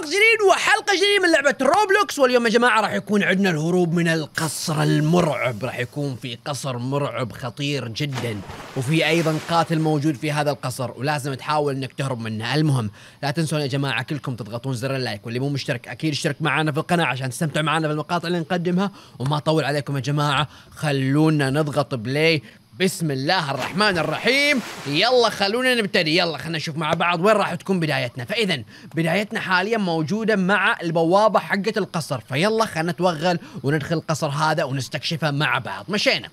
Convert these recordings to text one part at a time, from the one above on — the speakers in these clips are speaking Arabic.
فقرة جديد وحلقة جديدة من لعبة روبلوكس واليوم يا جماعة راح يكون عندنا الهروب من القصر المرعب راح يكون في قصر مرعب خطير جدا وفي أيضا قاتل موجود في هذا القصر ولازم تحاول أنك تهرب منه المهم لا تنسون يا جماعة كلكم تضغطون زر اللايك واللي مو مشترك أكيد اشترك معنا في القناة عشان تستمتع معنا بالمقاطع اللي نقدمها وما أطول عليكم يا جماعة خلونا نضغط بلاي بسم الله الرحمن الرحيم يلا خلونا نبتدي يلا خلنا نشوف مع بعض وين راح تكون بدايتنا فاذا بدايتنا حاليا موجوده مع البوابه حقه القصر فيلا خلنا نتوغل وندخل القصر هذا ونستكشفه مع بعض مشينا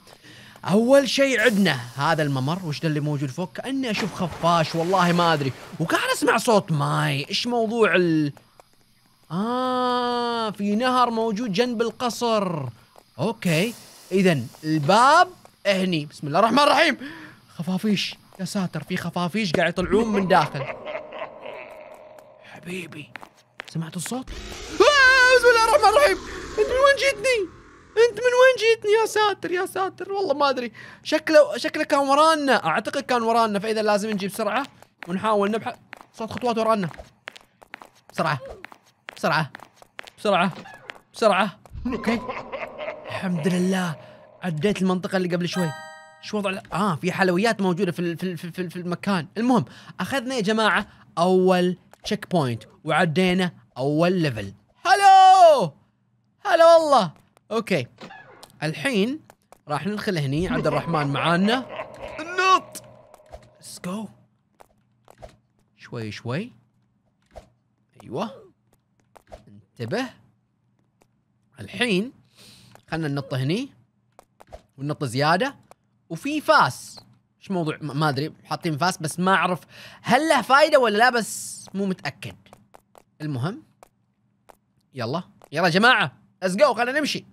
اول شيء عندنا هذا الممر وش اللي موجود فوق كاني اشوف خفاش والله ما ادري وكان اسمع صوت ماي ايش موضوع ال اه في نهر موجود جنب القصر اوكي اذا الباب اهني بسم الله الرحمن الرحيم خفافيش يا ساتر في خفافيش قاعد يطلعون من داخل حبيبي سمعت الصوت آه بسم الله الرحمن الرحيم انت من وين جيتني انت من وين جيتني يا ساتر يا ساتر والله ما ادري شكله شكله كان ورانا اعتقد كان ورانا فاذا لازم نجي بسرعه ونحاول نبحث صوت خطوات ورانا بسرعه بسرعه بسرعه بسرعه اوكي الحمد لله عديت المنطقة اللي قبل شوي شو وضع اه في حلويات موجودة في في في, في المكان المهم اخذنا يا جماعة اول تشيك بوينت وعدينا اول ليفل هلو هلا والله اوكي الحين راح ندخل هني عبد الرحمن معانا نط ليتس جو شوي شوي ايوه انتبه الحين خلنا ننط هني والنط زياده وفي فاس ايش موضوع ما ادري حاطين فاس بس ما اعرف هل له فايده ولا لا بس مو متاكد المهم يلا يلا يا جماعه ليتس جو خلينا نمشي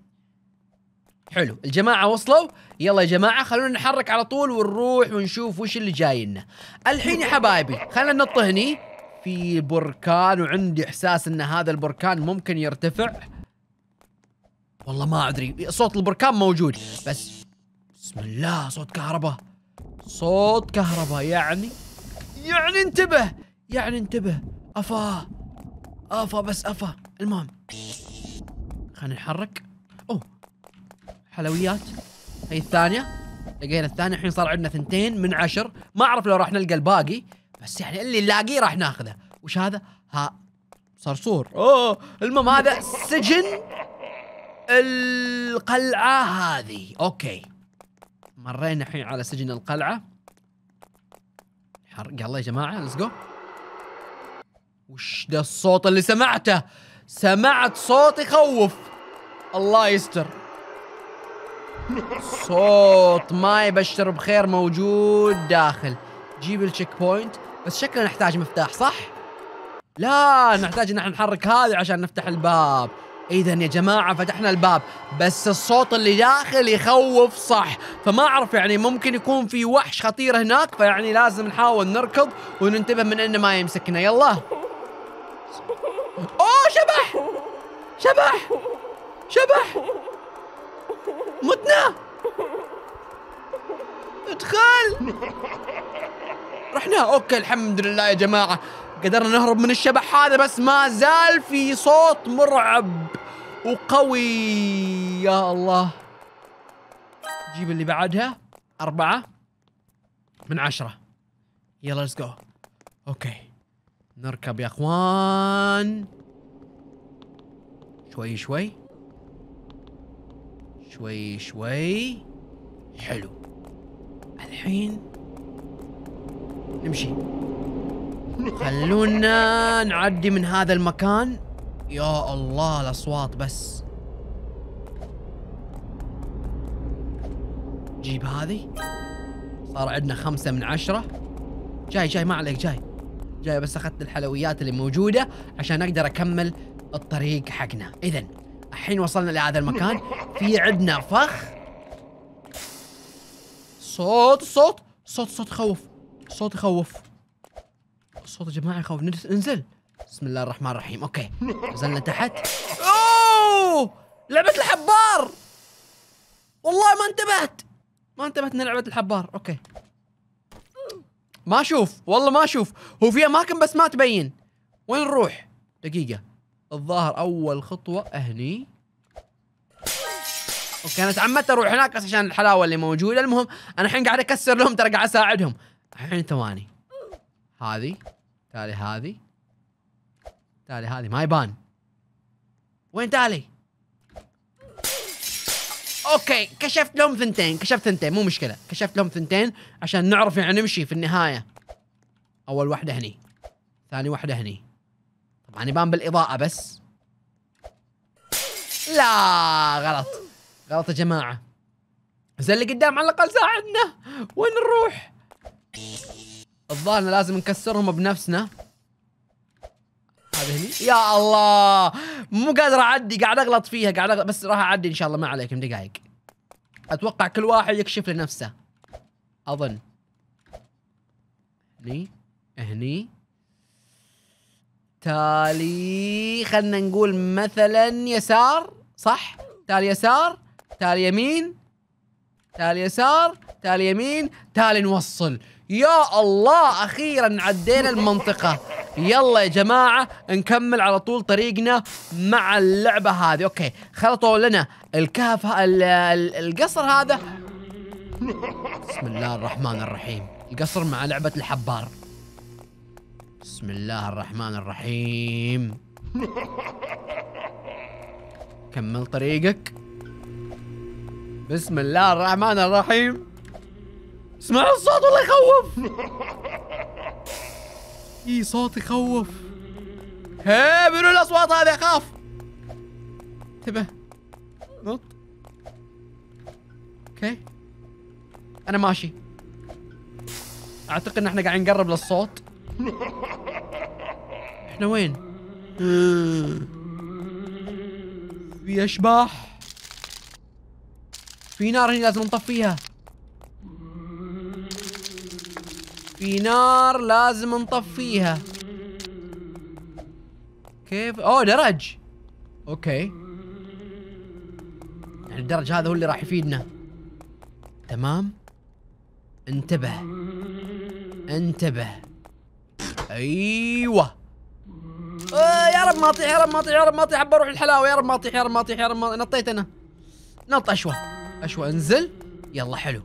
حلو الجماعة وصلوا يلا يا جماعة خلونا نحرك على طول ونروح ونشوف وش اللي جاي لنا الحين يا حبايبي خلينا ننط هني في بركان وعندي احساس ان هذا البركان ممكن يرتفع والله ما ادري صوت البركان موجود بس بسم الله صوت كهرباء صوت كهرباء يعني يعني انتبه يعني انتبه افا افا بس افا المهم خلينا نحرك اوه حلويات هي الثانيه لقينا الثانيه الحين صار عندنا ثنتين من عشر ما اعرف لو راح نلقى الباقي بس يعني اللي نلاقيه راح ناخذه وش هذا ها صرصور اوه المهم هذا سجن القلعة هذه اوكي مرينا الحين على سجن القلعة حرق الله يا جماعة ليتس جو وش ده الصوت اللي سمعته سمعت صوت يخوف الله يستر صوت ما يبشر بخير موجود داخل جيب التشيك بوينت بس شكلنا نحتاج مفتاح صح؟ لا نحتاج ان احنا نحرك هذه عشان نفتح الباب اذا يا جماعه فتحنا الباب بس الصوت اللي داخل يخوف صح فما اعرف يعني ممكن يكون في وحش خطير هناك فيعني لازم نحاول نركض وننتبه من انه ما يمسكنا يلا اوه شبح شبح شبح متنا ادخل رحنا اوكي الحمد لله يا جماعه قدرنا نهرب من الشبح هذا بس ما زال في صوت مرعب وقوي يا الله جيب اللي بعدها أربعة من عشرة يلا ليتس جو اوكي نركب يا اخوان شوي شوي شوي شوي حلو الحين نمشي خلونا نعدي من هذا المكان يا الله الاصوات بس جيب هذه صار عندنا خمسة من عشرة جاي جاي ما عليك جاي جاي بس اخذت الحلويات اللي موجودة عشان اقدر اكمل الطريق حقنا اذا الحين وصلنا لهذا المكان في عندنا فخ صوت صوت صوت صوت خوف صوت يخوف صوت يا جماعه يخوف انزل بسم الله الرحمن الرحيم اوكي نزلنا تحت اوه لعبه الحبار والله ما انتبهت ما انتبهت ان لعبه الحبار اوكي ما اشوف والله ما اشوف هو في اماكن بس ما تبين وين نروح دقيقه الظاهر اول خطوه اهني اوكي انا تعمدت اروح هناك بس عشان الحلاوه اللي موجوده المهم انا الحين قاعد اكسر لهم ترى قاعد اساعدهم الحين ثواني هذه تالي هذه تالي هذه ما يبان وين تالي؟ اوكي كشفت لهم ثنتين كشفت ثنتين مو مشكلة كشفت لهم ثنتين عشان نعرف يعني نمشي في النهاية اول واحدة هني ثاني واحدة هني طبعا يبان بالاضاءة بس لا غلط غلط يا جماعة زي اللي قدام على الاقل ساعدنا وين نروح؟ الظاهر لازم نكسرهم بنفسنا هذه هني يا الله مو قادر اعدي قاعد اغلط فيها قاعد أغلط بس راح اعدي ان شاء الله ما عليكم دقائق اتوقع كل واحد يكشف لنفسه اظن هني هني تالي خلنا نقول مثلا يسار صح تالي يسار تالي يمين تالي يسار تال يمين تال نوصل يا الله اخيرا عدينا المنطقه يلا يا جماعه نكمل على طول طريقنا مع اللعبه هذه اوكي خلطوا لنا الكهف القصر هذا بسم الله الرحمن الرحيم القصر مع لعبه الحبار بسم الله الرحمن الرحيم كمل طريقك بسم الله الرحمن الرحيم اسمع الصوت والله يخوف اي صوت يخوف ها منو الاصوات هذه اخاف انتبه نط اوكي انا ماشي اعتقد ان احنا قاعدين نقرب للصوت احنا وين في اشباح في نار هنا لازم نطفيها في نار لازم نطفيها كيف اوه درج اوكي يعني الدرج هذا هو اللي راح يفيدنا تمام انتبه انتبه ايوه آه يا رب ما اطيح يا رب ما اطيح يا رب ما اطيح بروح الحلاوه يا رب ما اطيح يا رب ما اطيح يا رب ما نطيت انا نط اشوى اشوى انزل يلا حلو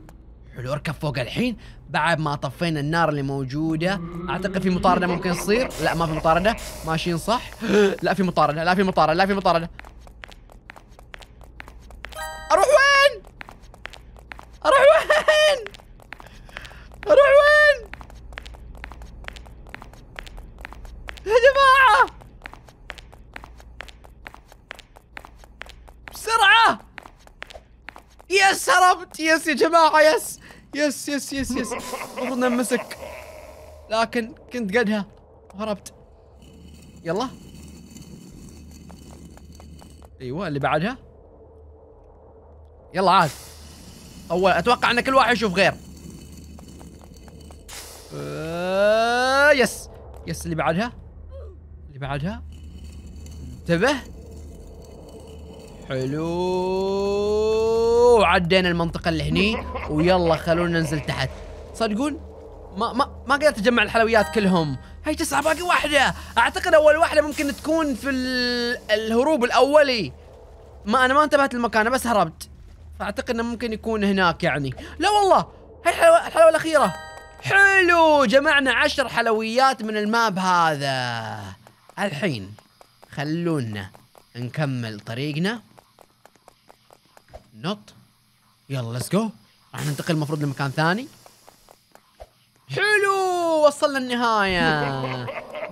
حلو اركب فوق الحين بعد ما طفينا النار اللي موجوده اعتقد في مطارده ممكن تصير لا ما في مطارده ماشيين صح لا في مطارده لا في مطارده لا في مطارده اروح وين اروح وين اروح وين يا جماعه يس هربت يس يا جماعه يس يس يس يس يس المفروض مسك لكن كنت قدها وهربت يلا ايوه اللي بعدها يلا عاد اول اتوقع ان كل واحد يشوف غير آه يس يس اللي بعدها اللي بعدها انتبه حلو وعدينا المنطقة اللي هني ويلا خلونا ننزل تحت صدقون ما ما ما قدرت اجمع الحلويات كلهم هاي تسعة باقي واحدة اعتقد اول واحدة ممكن تكون في الهروب الاولي ما انا ما انتبهت المكان بس هربت فاعتقد انه ممكن يكون هناك يعني لا والله هاي الحلوة, الحلوة الاخيرة حلو جمعنا عشر حلويات من الماب هذا الحين خلونا نكمل طريقنا نط يلا ليتس جو راح ننتقل المفروض لمكان ثاني حلو وصلنا النهاية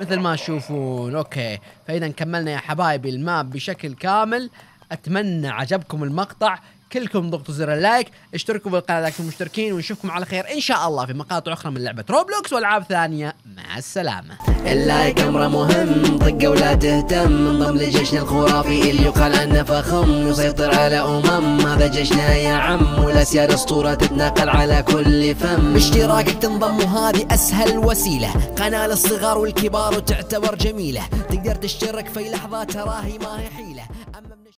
مثل ما تشوفون اوكي فاذا كملنا يا حبايبي الماب بشكل كامل اتمنى عجبكم المقطع كلكم ضغطوا زر اللايك اشتركوا بالقناه اذا كنتم مشتركين ونشوفكم على خير ان شاء الله في مقاطع اخرى من لعبه روبلوكس والعاب ثانيه مع السلامه اللايك امره مهم طقه ولا تهتم انضم لجيشنا الخرافي اللي يقال عنه فخم يسيطر على امم هذا جيشنا يا عم والاسياد اسطوره تتناقل على كل فم باشتراكك تنضم وهذه اسهل وسيله قناه للصغار والكبار وتعتبر جميله تقدر تشترك في لحظه تراهي ما هي حيله